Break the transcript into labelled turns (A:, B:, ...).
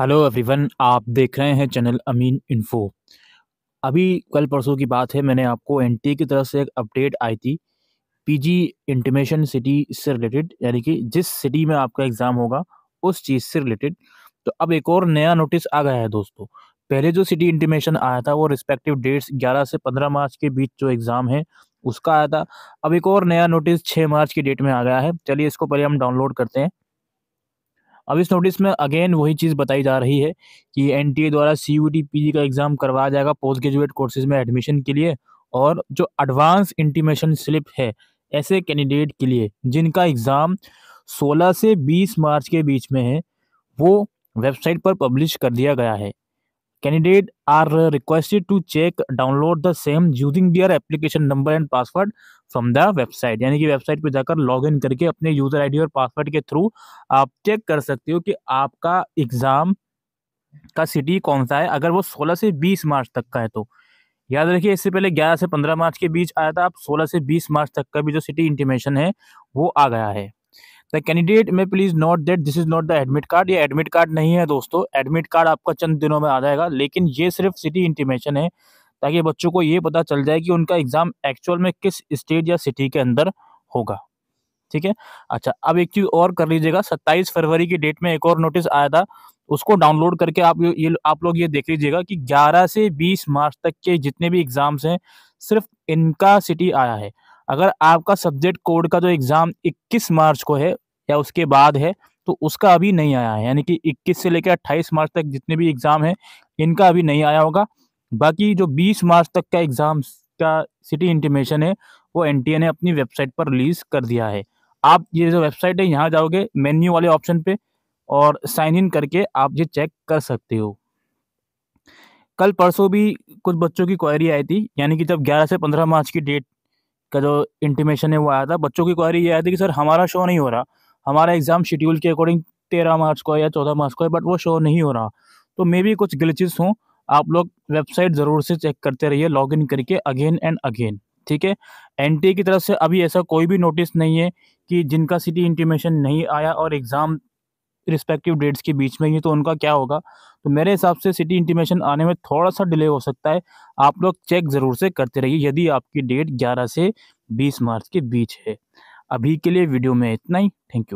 A: hello everyone आप देख रहे हैं चैनल अमीन इन्फो अभी कल परसों की बात है मैंने आपको एन की तरफ से एक अपडेट आई थी पीजी इंटीमेशन सिटी से रिलेटेड यानी कि जिस सिटी में आपका एग्ज़ाम होगा उस चीज़ से रिलेटेड तो अब एक और नया नोटिस आ गया है दोस्तों पहले जो सिटी इंटीमेशन आया था वो रिस्पेक्टिव डेट्स ग्यारह से पंद्रह मार्च के बीच जो एग्ज़ाम है उसका आया था अब एक और नया नोटिस छः मार्च की डेट में आ गया है चलिए इसको पहले हम डाउनलोड करते हैं अब इस नोटिस में अगेन वही चीज़ बताई जा रही है कि एन द्वारा सी यू का एग्ज़ाम करवाया जाएगा पोस्ट ग्रेजुएट कोर्सेज में एडमिशन के लिए और जो एडवांस इंटीमेशन स्लिप है ऐसे कैंडिडेट के लिए जिनका एग्ज़ाम 16 से 20 मार्च के बीच में है वो वेबसाइट पर पब्लिश कर दिया गया है candidate are requested to check download the same using their application number and password from the website यानी कि वेबसाइट पर जाकर लॉग इन करके अपने यूज़र डी और पासवर्ड के थ्रू आप चेक कर सकते हो कि आपका एग्ज़ाम का सिटी कौन सा है अगर वो 16 से 20 मार्च तक का है तो याद रखिए इससे पहले 11 से 15 मार्च के बीच आया था अब 16 से 20 मार्च तक का भी जो सिटी इंटीमेशन है वो आ गया है कैंडिडेट में please note that this is not the admit card ये एडमिट कार्ड नहीं है दोस्तों एडमिट कार्ड आपका चंद दिनों में आ जाएगा लेकिन ये सिर्फ सिटी इंटीमेशन है ताकि बच्चों को ये पता चल जाए कि उनका एग्जाम एक्चुअल में किस स्टेट या सिटी के अंदर होगा ठीक है अच्छा अब एक चीज़ और कर लीजिएगा सत्ताईस फरवरी की डेट में एक और नोटिस आया था उसको डाउनलोड करके आप ये आप लोग ये देख लीजिएगा कि 11 से 20 मार्च तक के जितने भी एग्ज़ाम्स हैं सिर्फ इनका सिटी आया है अगर आपका सब्जेक्ट कोड का जो एग्ज़ाम 21 मार्च को है या उसके बाद है तो उसका अभी नहीं आया है यानी कि 21 से लेकर 28 मार्च तक जितने भी एग्ज़ाम हैं इनका अभी नहीं आया होगा बाकी जो 20 मार्च तक का एग्ज़ाम का सिटी इंटीमेशन है वो एन ने अपनी वेबसाइट पर रिलीज़ कर दिया है आप ये जो वेबसाइट है यहाँ जाओगे मेन्यू वाले ऑप्शन पे और साइन इन करके आप ये चेक कर सकते हो कल परसों भी कुछ बच्चों की क्वायरी आई थी यानी कि जब 11 से 15 मार्च की डेट का जो इंटीमेशन है वो आया था बच्चों की क्वायरी ये आई थी कि सर हमारा शो नहीं हो रहा हमारा एग्ज़ाम शेड्यूल के अकॉर्डिंग तेरह मार्च को है या चौदह मार्च को है बट वो शो नहीं हो रहा तो मे बी कुछ ग्लिचेस हों आप लोग वेबसाइट ज़रूर से चेक करते रहिए लॉगिन करके अगेन एंड अगेन ठीक है एन की तरफ से अभी ऐसा कोई भी नोटिस नहीं है कि जिनका सिटी इंटीमेशन नहीं आया और एग्ज़ाम रिस्पेक्टिव डेट्स के बीच में ही तो उनका क्या होगा तो मेरे हिसाब से सिटी इंटीमेशन आने में थोड़ा सा डिले हो सकता है आप लोग चेक ज़रूर से करते रहिए यदि आपकी डेट ग्यारह से बीस मार्च के बीच है अभी के लिए वीडियो में इतना ही थैंक यू